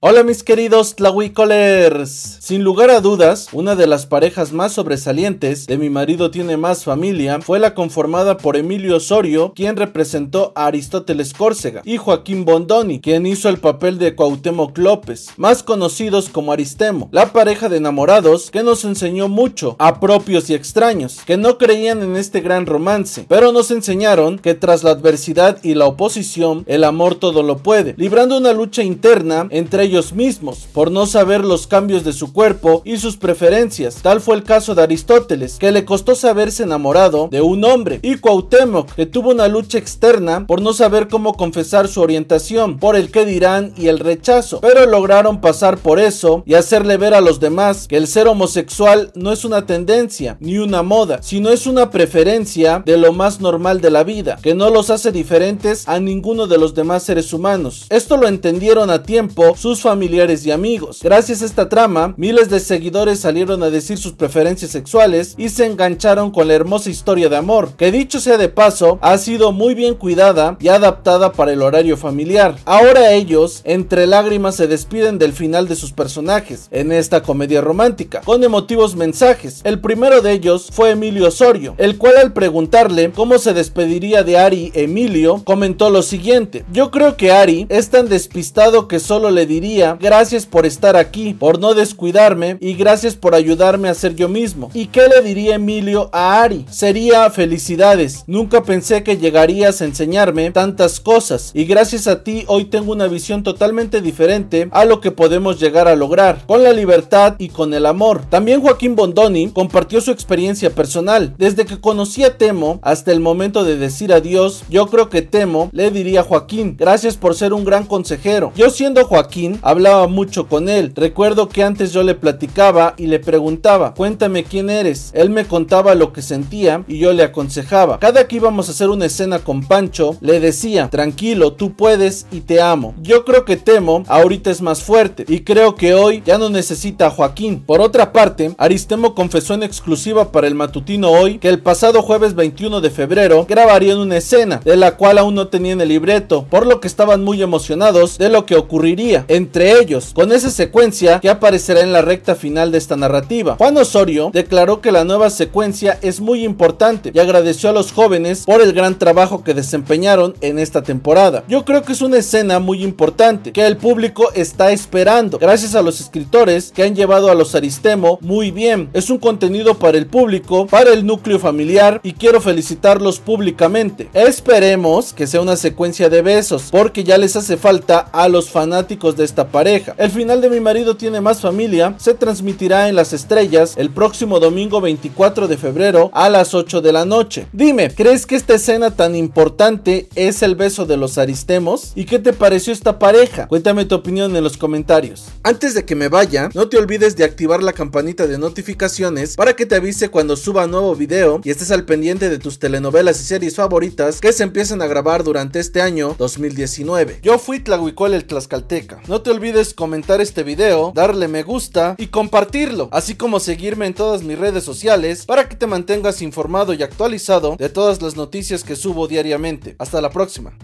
Hola mis queridos Tlahuicolers. Sin lugar a dudas, una de las parejas más sobresalientes de Mi marido tiene más familia fue la conformada por Emilio Osorio, quien representó a Aristóteles Córcega, y Joaquín Bondoni, quien hizo el papel de Cuauhtémoc López, más conocidos como Aristemo, la pareja de enamorados que nos enseñó mucho a propios y extraños, que no creían en este gran romance, pero nos enseñaron que tras la adversidad y la oposición, el amor todo lo puede, librando una lucha interna entre ellos mismos, por no saber los cambios de su cuerpo y sus preferencias. Tal fue el caso de Aristóteles, que le costó saberse enamorado de un hombre, y Cuauhtémoc, que tuvo una lucha externa por no saber cómo confesar su orientación, por el que dirán y el rechazo, pero lograron pasar por eso y hacerle ver a los demás que el ser homosexual no es una tendencia ni una moda, sino es una preferencia de lo más normal de la vida, que no los hace diferentes a ninguno de los demás seres humanos. Esto lo entendieron a tiempo sus familiares y amigos. Gracias a esta trama, miles de seguidores salieron a decir sus preferencias sexuales y se engancharon con la hermosa historia de amor, que dicho sea de paso, ha sido muy bien cuidada y adaptada para el horario familiar. Ahora ellos, entre lágrimas, se despiden del final de sus personajes en esta comedia romántica, con emotivos mensajes. El primero de ellos fue Emilio Osorio, el cual al preguntarle cómo se despediría de Ari Emilio, comentó lo siguiente, yo creo que Ari es tan despistado que solo le diría Gracias por estar aquí, por no descuidarme y gracias por ayudarme a ser yo mismo. ¿Y qué le diría Emilio a Ari? Sería felicidades. Nunca pensé que llegarías a enseñarme tantas cosas y gracias a ti hoy tengo una visión totalmente diferente a lo que podemos llegar a lograr, con la libertad y con el amor. También Joaquín Bondoni compartió su experiencia personal. Desde que conocí a Temo hasta el momento de decir adiós, yo creo que Temo le diría a Joaquín, gracias por ser un gran consejero. Yo siendo Joaquín, hablaba mucho con él. Recuerdo que antes yo le platicaba y le preguntaba, cuéntame quién eres. Él me contaba lo que sentía y yo le aconsejaba. Cada que íbamos a hacer una escena con Pancho, le decía, tranquilo, tú puedes y te amo. Yo creo que Temo ahorita es más fuerte y creo que hoy ya no necesita a Joaquín. Por otra parte, Aristemo confesó en exclusiva para el matutino hoy que el pasado jueves 21 de febrero grabarían una escena de la cual aún no tenían el libreto, por lo que estaban muy emocionados de lo que ocurriría. En entre ellos, con esa secuencia que aparecerá en la recta final de esta narrativa. Juan Osorio declaró que la nueva secuencia es muy importante y agradeció a los jóvenes por el gran trabajo que desempeñaron en esta temporada. Yo creo que es una escena muy importante que el público está esperando, gracias a los escritores que han llevado a los Aristemo muy bien. Es un contenido para el público, para el núcleo familiar y quiero felicitarlos públicamente. Esperemos que sea una secuencia de besos porque ya les hace falta a los fanáticos de esta pareja. El final de Mi marido tiene más familia se transmitirá en las estrellas el próximo domingo 24 de febrero a las 8 de la noche. Dime, ¿crees que esta escena tan importante es el beso de los aristemos? ¿Y qué te pareció esta pareja? Cuéntame tu opinión en los comentarios. Antes de que me vaya, no te olvides de activar la campanita de notificaciones para que te avise cuando suba nuevo video y estés al pendiente de tus telenovelas y series favoritas que se empiezan a grabar durante este año 2019. Yo fui Tlahuicol el Tlaxcalteca. No te olvides comentar este video, darle me gusta y compartirlo, así como seguirme en todas mis redes sociales para que te mantengas informado y actualizado de todas las noticias que subo diariamente. Hasta la próxima.